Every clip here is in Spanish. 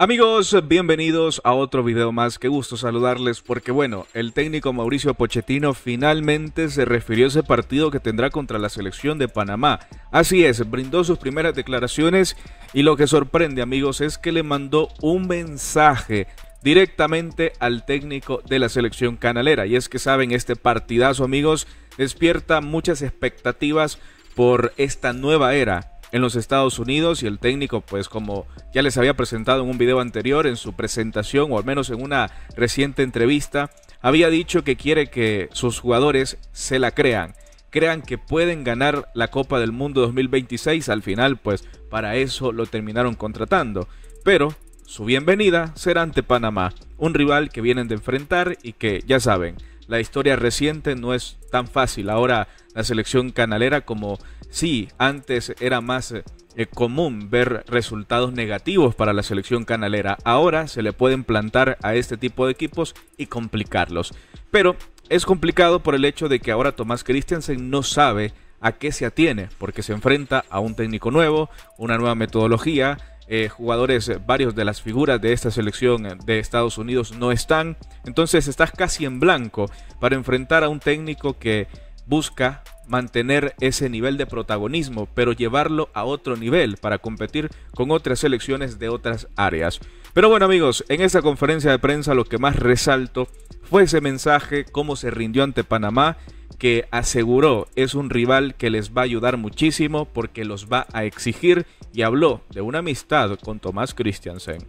Amigos, bienvenidos a otro video más. Qué gusto saludarles porque bueno, el técnico Mauricio Pochettino finalmente se refirió a ese partido que tendrá contra la selección de Panamá. Así es, brindó sus primeras declaraciones y lo que sorprende, amigos, es que le mandó un mensaje directamente al técnico de la selección canalera. Y es que saben, este partidazo, amigos, despierta muchas expectativas por esta nueva era en los Estados Unidos y el técnico, pues como ya les había presentado en un video anterior, en su presentación o al menos en una reciente entrevista, había dicho que quiere que sus jugadores se la crean, crean que pueden ganar la Copa del Mundo 2026, al final pues para eso lo terminaron contratando, pero su bienvenida será ante Panamá, un rival que vienen de enfrentar y que ya saben, la historia reciente no es tan fácil. Ahora la selección canalera como Sí, antes era más eh, común ver resultados negativos para la selección canalera. Ahora se le pueden plantar a este tipo de equipos y complicarlos. Pero es complicado por el hecho de que ahora Tomás Christensen no sabe a qué se atiene, porque se enfrenta a un técnico nuevo, una nueva metodología, eh, jugadores, eh, varios de las figuras de esta selección de Estados Unidos no están, entonces estás casi en blanco para enfrentar a un técnico que busca mantener ese nivel de protagonismo, pero llevarlo a otro nivel para competir con otras selecciones de otras áreas. Pero bueno amigos, en esta conferencia de prensa lo que más resalto fue ese mensaje, cómo se rindió ante Panamá, que aseguró es un rival que les va a ayudar muchísimo porque los va a exigir y habló de una amistad con Tomás Christiansen.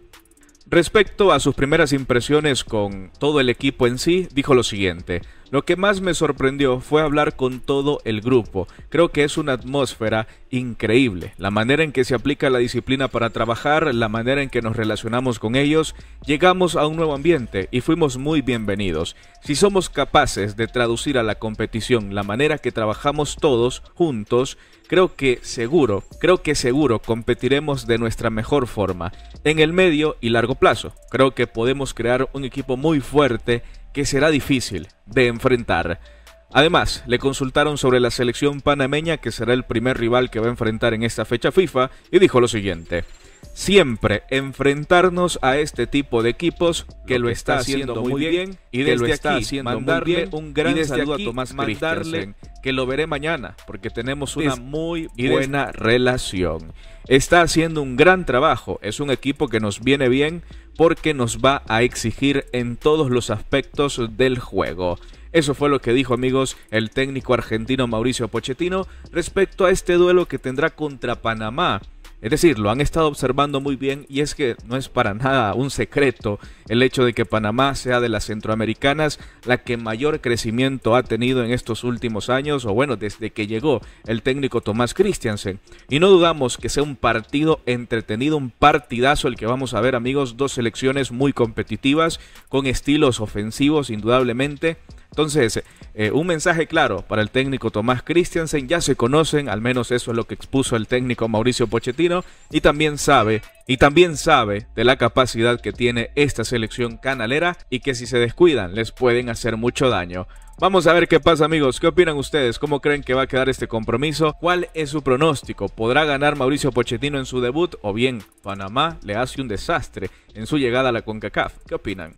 Respecto a sus primeras impresiones con todo el equipo en sí, dijo lo siguiente. Lo que más me sorprendió fue hablar con todo el grupo. Creo que es una atmósfera increíble. La manera en que se aplica la disciplina para trabajar, la manera en que nos relacionamos con ellos, llegamos a un nuevo ambiente y fuimos muy bienvenidos. Si somos capaces de traducir a la competición la manera que trabajamos todos juntos, creo que seguro, creo que seguro competiremos de nuestra mejor forma en el medio y largo plazo. Creo que podemos crear un equipo muy fuerte que será difícil de enfrentar. Además, le consultaron sobre la selección panameña que será el primer rival que va a enfrentar en esta fecha FIFA y dijo lo siguiente. Siempre enfrentarnos a este tipo de equipos que lo, está, haciendo, muy bien, y desde está aquí, haciendo mandarle un gran saludo a Tomás Christensen que lo veré mañana, porque tenemos una muy buena relación. Está haciendo un gran trabajo, es un equipo que nos viene bien porque nos va a exigir en todos los aspectos del juego. Eso fue lo que dijo, amigos, el técnico argentino Mauricio Pochettino respecto a este duelo que tendrá contra Panamá es decir, lo han estado observando muy bien y es que no es para nada un secreto el hecho de que Panamá sea de las centroamericanas la que mayor crecimiento ha tenido en estos últimos años, o bueno, desde que llegó el técnico Tomás Christiansen. Y no dudamos que sea un partido entretenido, un partidazo el que vamos a ver amigos, dos selecciones muy competitivas, con estilos ofensivos indudablemente. Entonces, eh, un mensaje claro para el técnico Tomás Christiansen, ya se conocen, al menos eso es lo que expuso el técnico Mauricio Pochettino, y también sabe, y también sabe de la capacidad que tiene esta selección canalera y que si se descuidan les pueden hacer mucho daño. Vamos a ver qué pasa amigos, ¿qué opinan ustedes? ¿Cómo creen que va a quedar este compromiso? ¿Cuál es su pronóstico? ¿Podrá ganar Mauricio Pochettino en su debut o bien Panamá le hace un desastre en su llegada a la CONCACAF? ¿Qué opinan?